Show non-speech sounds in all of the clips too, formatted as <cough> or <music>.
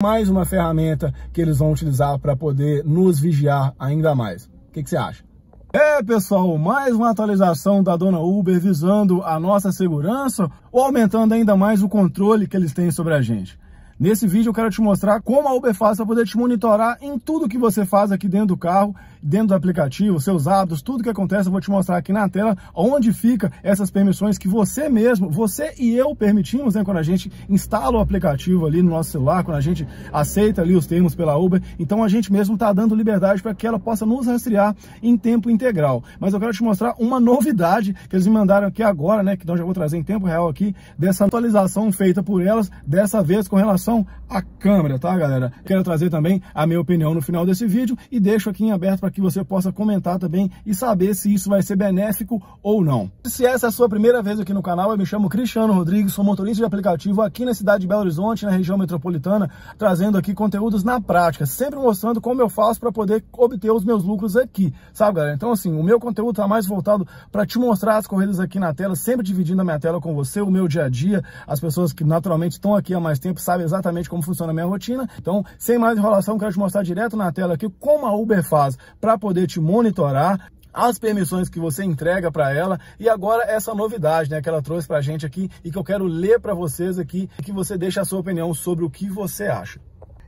mais uma ferramenta que eles vão utilizar para poder nos vigiar ainda mais. O que, que você acha? É, pessoal, mais uma atualização da dona Uber visando a nossa segurança ou aumentando ainda mais o controle que eles têm sobre a gente. Nesse vídeo eu quero te mostrar como a Uber faz para poder te monitorar em tudo que você faz aqui dentro do carro, dentro do aplicativo, seus hábitos, tudo que acontece. Eu vou te mostrar aqui na tela onde fica essas permissões que você mesmo, você e eu permitimos, né? Quando a gente instala o aplicativo ali no nosso celular, quando a gente aceita ali os termos pela Uber. Então a gente mesmo está dando liberdade para que ela possa nos rastrear em tempo integral. Mas eu quero te mostrar uma novidade que eles me mandaram aqui agora, né? Que então já vou trazer em tempo real aqui, dessa atualização feita por elas, dessa vez com relação relação à câmera, tá galera? Quero trazer também a minha opinião no final desse vídeo e deixo aqui em aberto para que você possa comentar também e saber se isso vai ser benéfico ou não. Se essa é a sua primeira vez aqui no canal, eu me chamo Cristiano Rodrigues, sou motorista de aplicativo aqui na cidade de Belo Horizonte, na região metropolitana, trazendo aqui conteúdos na prática, sempre mostrando como eu faço para poder obter os meus lucros aqui, sabe galera? Então assim, o meu conteúdo está mais voltado para te mostrar as corridas aqui na tela, sempre dividindo a minha tela com você, o meu dia a dia, as pessoas que naturalmente estão aqui há mais tempo sabem exatamente exatamente como funciona a minha rotina. Então, sem mais enrolação, quero te mostrar direto na tela aqui como a Uber faz para poder te monitorar as permissões que você entrega para ela e agora essa novidade né, que ela trouxe para a gente aqui e que eu quero ler para vocês aqui que você deixa a sua opinião sobre o que você acha.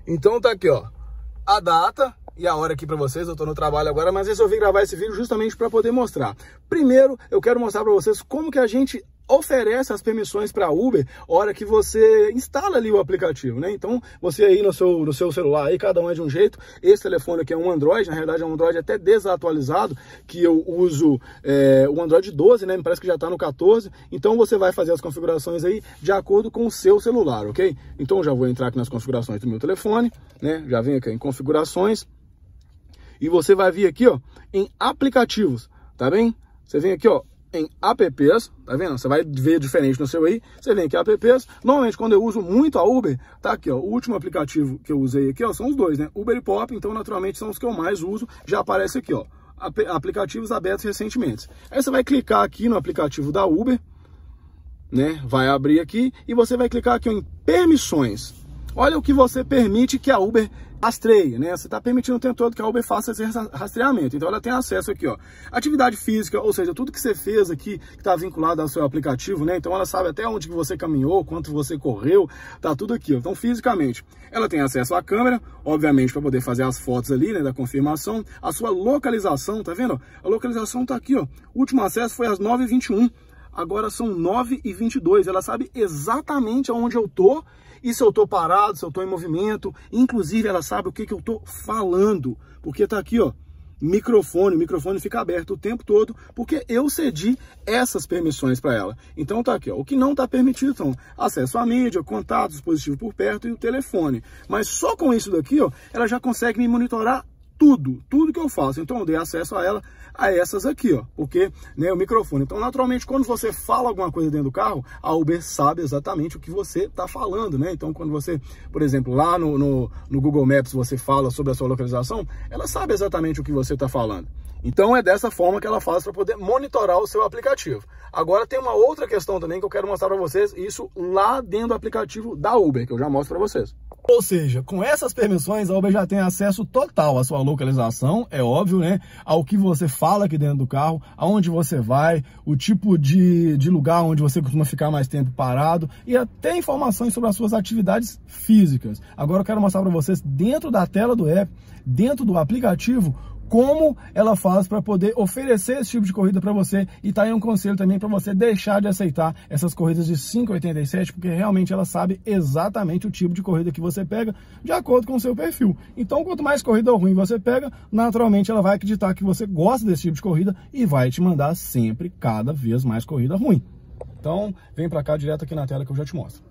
Então tá aqui ó, a data e a hora aqui para vocês, eu estou no trabalho agora, mas resolvi gravar esse vídeo justamente para poder mostrar. Primeiro, eu quero mostrar para vocês como que a gente oferece as permissões para Uber hora que você instala ali o aplicativo, né? Então, você aí no seu, no seu celular, aí cada um é de um jeito. Esse telefone aqui é um Android, na realidade é um Android até desatualizado, que eu uso é, o Android 12, né? Me parece que já está no 14. Então, você vai fazer as configurações aí de acordo com o seu celular, ok? Então, já vou entrar aqui nas configurações do meu telefone, né? Já vem aqui em configurações. E você vai vir aqui, ó, em aplicativos, tá bem? Você vem aqui, ó, em apps, tá vendo? Você vai ver diferente no seu aí. Você vem aqui apps. Normalmente quando eu uso muito a Uber, tá aqui, ó, o último aplicativo que eu usei aqui, ó, são os dois, né? Uber e Pop, então naturalmente são os que eu mais uso. Já aparece aqui, ó, aplicativos abertos recentemente. Aí você vai clicar aqui no aplicativo da Uber, né? Vai abrir aqui e você vai clicar aqui ó, em permissões. Olha o que você permite que a Uber rastreia, né? Você está permitindo o tempo todo que a Uber faça esse rastreamento. Então ela tem acesso aqui, ó. Atividade física, ou seja, tudo que você fez aqui que está vinculado ao seu aplicativo, né? Então ela sabe até onde que você caminhou, quanto você correu, tá tudo aqui. Ó. Então fisicamente, ela tem acesso à câmera, obviamente para poder fazer as fotos ali, né, da confirmação, a sua localização, tá vendo? A localização tá aqui, ó. O último acesso foi às 9h21. Agora são 9h22. Ela sabe exatamente aonde eu tô e se eu estou parado, se eu estou em movimento, inclusive ela sabe o que, que eu estou falando, porque está aqui, ó, microfone, o microfone fica aberto o tempo todo, porque eu cedi essas permissões para ela. Então tá aqui, ó, o que não está permitido são acesso à mídia, contato, dispositivo por perto e o telefone. Mas só com isso daqui, ó, ela já consegue me monitorar tudo, tudo que eu faço. Então eu dei acesso a ela a essas aqui, ó, porque né, o microfone. Então, naturalmente, quando você fala alguma coisa dentro do carro, a Uber sabe exatamente o que você está falando, né? Então, quando você, por exemplo, lá no, no, no, Google Maps você fala sobre a sua localização, ela sabe exatamente o que você está falando. Então, é dessa forma que ela faz para poder monitorar o seu aplicativo. Agora tem uma outra questão também que eu quero mostrar para vocês, isso lá dentro do aplicativo da Uber, que eu já mostro para vocês. Ou seja, com essas permissões, a Uber já tem acesso total à sua localização, é óbvio, né? Ao que você fala aqui dentro do carro, aonde você vai, o tipo de, de lugar onde você costuma ficar mais tempo parado e até informações sobre as suas atividades físicas. Agora eu quero mostrar para vocês, dentro da tela do app, dentro do aplicativo, como ela faz para poder oferecer esse tipo de corrida para você e tá aí um conselho também para você deixar de aceitar essas corridas de 5,87, porque realmente ela sabe exatamente o tipo de corrida que você pega de acordo com o seu perfil. Então, quanto mais corrida ruim você pega, naturalmente ela vai acreditar que você gosta desse tipo de corrida e vai te mandar sempre cada vez mais corrida ruim. Então, vem para cá direto aqui na tela que eu já te mostro.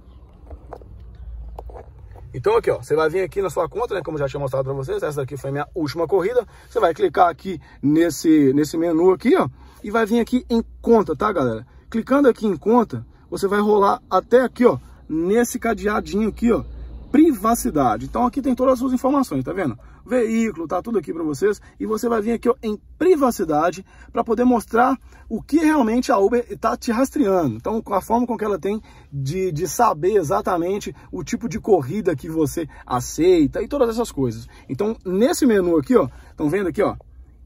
Então aqui, ó, você vai vir aqui na sua conta, né, como eu já tinha mostrado para vocês, essa aqui foi minha última corrida. Você vai clicar aqui nesse, nesse menu aqui, ó, e vai vir aqui em conta, tá, galera? Clicando aqui em conta, você vai rolar até aqui, ó, nesse cadeadinho aqui, ó, privacidade. Então aqui tem todas as suas informações, tá vendo? veículo, tá tudo aqui para vocês. E você vai vir aqui ó, em privacidade para poder mostrar o que realmente a Uber está te rastreando. Então, com a forma com que ela tem de, de saber exatamente o tipo de corrida que você aceita e todas essas coisas. Então, nesse menu aqui, ó, estão vendo aqui, ó,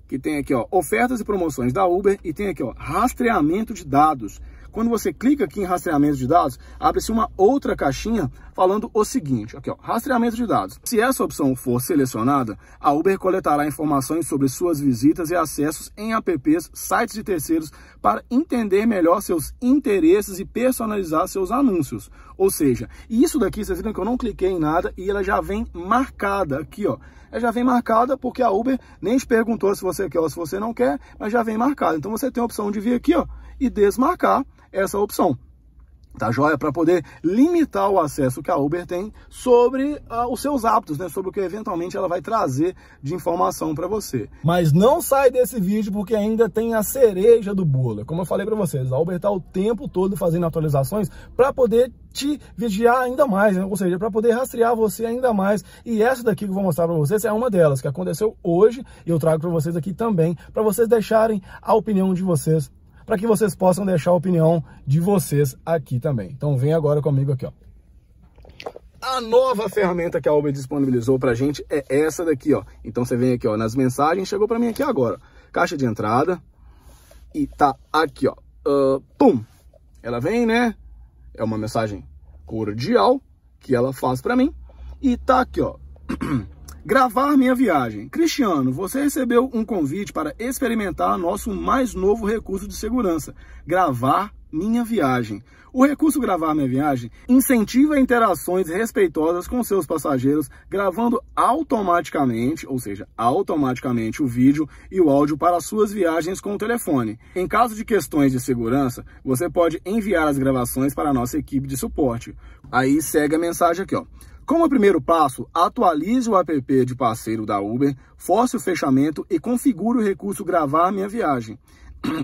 que tem aqui, ó, ofertas e promoções da Uber e tem aqui, ó, rastreamento de dados. Quando você clica aqui em rastreamento de dados, abre-se uma outra caixinha falando o seguinte, aqui ó, rastreamento de dados. Se essa opção for selecionada, a Uber coletará informações sobre suas visitas e acessos em apps, sites de terceiros para entender melhor seus interesses e personalizar seus anúncios. Ou seja, isso daqui, vocês viram que eu não cliquei em nada e ela já vem marcada aqui, ó. Ela já vem marcada porque a Uber nem te perguntou se você quer ou se você não quer, mas já vem marcada. Então você tem a opção de vir aqui, ó, e desmarcar essa opção tá joia? Para poder limitar o acesso que a Uber tem sobre uh, os seus hábitos, né? Sobre o que eventualmente ela vai trazer de informação para você. Mas não sai desse vídeo porque ainda tem a cereja do bolo. Como eu falei para vocês, a Uber tá o tempo todo fazendo atualizações para poder te vigiar ainda mais, né? ou seja, para poder rastrear você ainda mais. E essa daqui que eu vou mostrar para vocês é uma delas que aconteceu hoje e eu trago para vocês aqui também para vocês deixarem a opinião de vocês para que vocês possam deixar a opinião de vocês aqui também. Então vem agora comigo aqui, ó. A nova ferramenta que a Uber disponibilizou para a gente é essa daqui, ó. Então você vem aqui, ó, nas mensagens, chegou para mim aqui agora. Caixa de entrada e tá aqui, ó. Uh, pum! Ela vem, né? É uma mensagem cordial que ela faz para mim e tá aqui, ó. <clears throat> Gravar minha viagem. Cristiano, você recebeu um convite para experimentar nosso mais novo recurso de segurança: gravar minha Viagem. O recurso Gravar Minha Viagem incentiva interações respeitosas com seus passageiros, gravando automaticamente, ou seja, automaticamente o vídeo e o áudio para suas viagens com o telefone. Em caso de questões de segurança, você pode enviar as gravações para a nossa equipe de suporte. Aí segue a mensagem aqui, ó. Como primeiro passo, atualize o app de parceiro da Uber, force o fechamento e configure o recurso Gravar Minha Viagem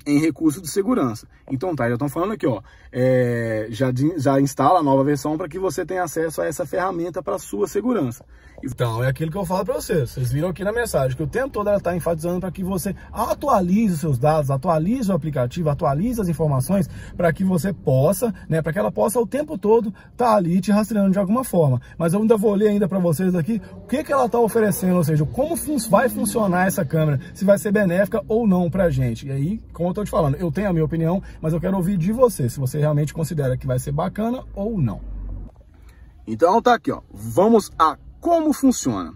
em recurso de segurança. Então tá, já estão falando aqui, ó, é, já, já instala a nova versão para que você tenha acesso a essa ferramenta para sua segurança. Então, é aquilo que eu falo para vocês. Vocês viram aqui na mensagem que o tempo todo ela está enfatizando para que você atualize os seus dados, atualize o aplicativo, atualize as informações para que você possa, né, para que ela possa o tempo todo estar tá ali te rastreando de alguma forma. Mas eu ainda vou ler ainda para vocês aqui o que, que ela está oferecendo, ou seja, como vai funcionar essa câmera, se vai ser benéfica ou não para gente. E aí, como eu estou te falando, eu tenho a minha opinião, mas eu quero ouvir de você, se você realmente considera que vai ser bacana ou não. Então tá aqui, ó. Vamos a como funciona.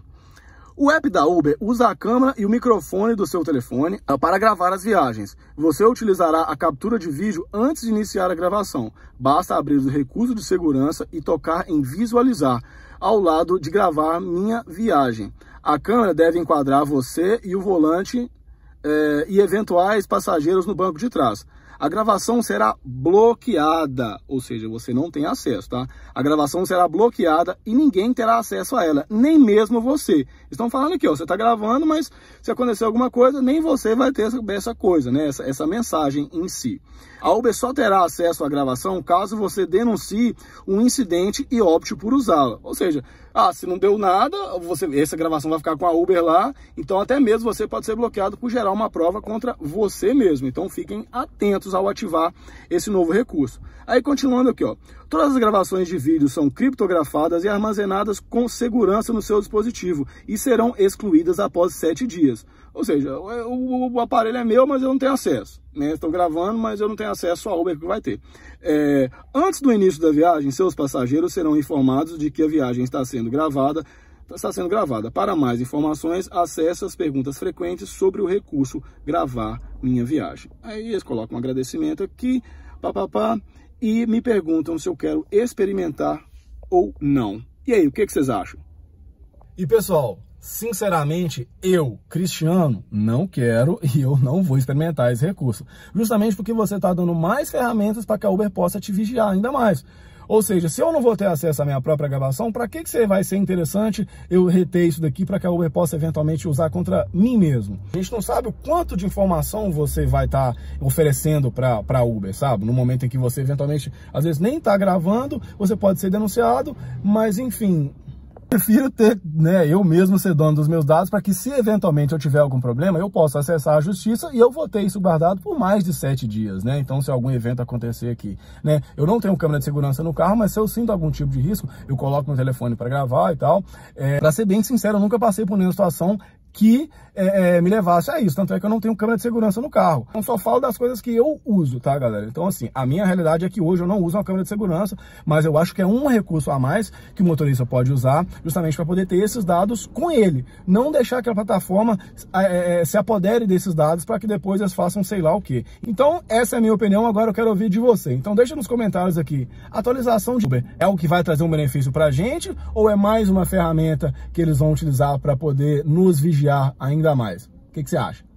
O app da Uber usa a câmera e o microfone do seu telefone ah, para gravar as viagens. Você utilizará a captura de vídeo antes de iniciar a gravação. Basta abrir o recurso de segurança e tocar em visualizar, ao lado de gravar minha viagem. A câmera deve enquadrar você e o volante eh, e eventuais passageiros no banco de trás. A gravação será bloqueada, ou seja, você não tem acesso, tá? A gravação será bloqueada e ninguém terá acesso a ela, nem mesmo você. Estão falando aqui, ó, você está gravando, mas se acontecer alguma coisa, nem você vai ter essa, essa coisa, né? Essa, essa, mensagem em si. A Uber só terá acesso à gravação caso você denuncie um incidente e opte por usá-la. Ou seja, ah, se não deu nada, você, essa gravação vai ficar com a Uber lá, então até mesmo você pode ser bloqueado por gerar uma prova contra você mesmo. Então fiquem atentos ao ativar esse novo recurso. Aí continuando aqui, ó. Todas as gravações de vídeo são criptografadas e armazenadas com segurança no seu dispositivo e serão excluídas após sete dias. Ou seja, o, o, o aparelho é meu, mas eu não tenho acesso né, estão gravando, mas eu não tenho acesso à Uber que vai ter. É, antes do início da viagem, seus passageiros serão informados de que a viagem está sendo gravada, está sendo gravada. Para mais informações, acesse as perguntas frequentes sobre o recurso Gravar Minha Viagem. Aí eles colocam um agradecimento aqui, papapá, e me perguntam se eu quero experimentar ou não. E aí, o que, que vocês acham? E pessoal, Sinceramente, eu, Cristiano, não quero <laughs> e eu não vou experimentar esse recurso. Justamente porque você está dando mais ferramentas para que a Uber possa te vigiar ainda mais. Ou seja, se eu não vou ter acesso à minha própria gravação, para que, que você vai ser interessante eu reter isso daqui para que a Uber possa eventualmente usar contra mim mesmo? A gente não sabe o quanto de informação você vai estar tá oferecendo para a Uber, sabe? No momento em que você eventualmente, às vezes, nem está gravando, você pode ser denunciado, mas enfim, prefiro ter, né, eu mesmo ser dono dos meus dados para que se eventualmente eu tiver algum problema, eu possa acessar a justiça e eu vou ter isso guardado por mais de sete dias, né? Então, se algum evento acontecer aqui, né? Eu não tenho câmera de segurança no carro, mas se eu sinto algum tipo de risco, eu coloco meu telefone para gravar e tal. É, para ser bem sincero, eu nunca passei por nenhuma situação que é, é, me levasse a isso. Tanto é que eu não tenho câmera de segurança no carro. Então só falo das coisas que eu uso, tá, galera? Então, assim, a minha realidade é que hoje eu não uso uma câmera de segurança, mas eu acho que é um recurso a mais que o motorista pode usar justamente para poder ter esses dados com ele. Não deixar que a plataforma é, é, é se apodere desses dados para que depois eles façam sei lá o que. Então, essa é a minha opinião. Agora eu quero ouvir de você. Então, deixa nos comentários aqui. Atualização de Uber é o que vai trazer um benefício para a gente ou é mais uma ferramenta que eles vão utilizar para poder nos vigiar? ainda mais. O que, que você acha?